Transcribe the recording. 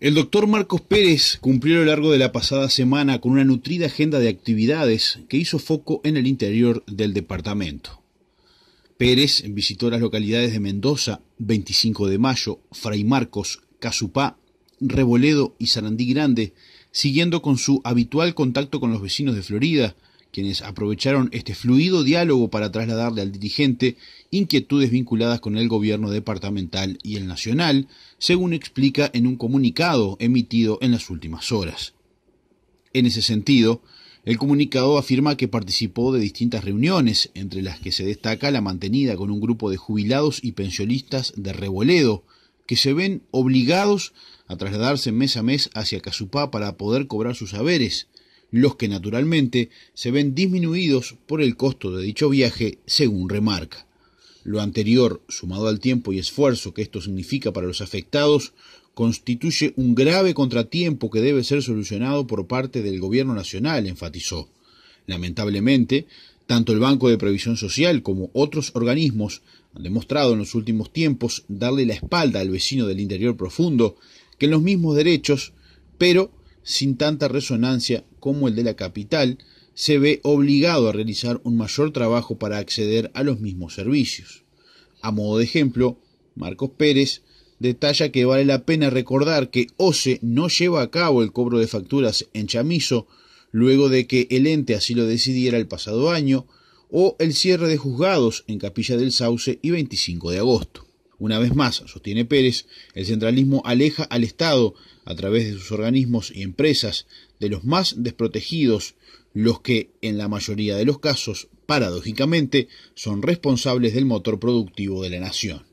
El doctor Marcos Pérez cumplió a lo largo de la pasada semana con una nutrida agenda de actividades que hizo foco en el interior del departamento. Pérez visitó las localidades de Mendoza, 25 de Mayo, Fray Marcos, Casupá, Reboledo y Sarandí Grande, siguiendo con su habitual contacto con los vecinos de Florida, quienes aprovecharon este fluido diálogo para trasladarle al dirigente inquietudes vinculadas con el gobierno departamental y el nacional, según explica en un comunicado emitido en las últimas horas. En ese sentido, el comunicado afirma que participó de distintas reuniones, entre las que se destaca la mantenida con un grupo de jubilados y pensionistas de Reboledo, que se ven obligados a trasladarse mes a mes hacia Casupá para poder cobrar sus haberes, los que naturalmente se ven disminuidos por el costo de dicho viaje, según remarca. Lo anterior, sumado al tiempo y esfuerzo que esto significa para los afectados, constituye un grave contratiempo que debe ser solucionado por parte del Gobierno Nacional, enfatizó. Lamentablemente, tanto el Banco de Previsión Social como otros organismos han demostrado en los últimos tiempos darle la espalda al vecino del interior profundo, que en los mismos derechos, pero sin tanta resonancia como el de la capital se ve obligado a realizar un mayor trabajo para acceder a los mismos servicios. A modo de ejemplo, Marcos Pérez detalla que vale la pena recordar que OCE no lleva a cabo el cobro de facturas en chamizo luego de que el ente así lo decidiera el pasado año, o el cierre de juzgados en Capilla del Sauce y 25 de agosto. Una vez más, sostiene Pérez, el centralismo aleja al Estado, a través de sus organismos y empresas, de los más desprotegidos, los que, en la mayoría de los casos, paradójicamente, son responsables del motor productivo de la nación.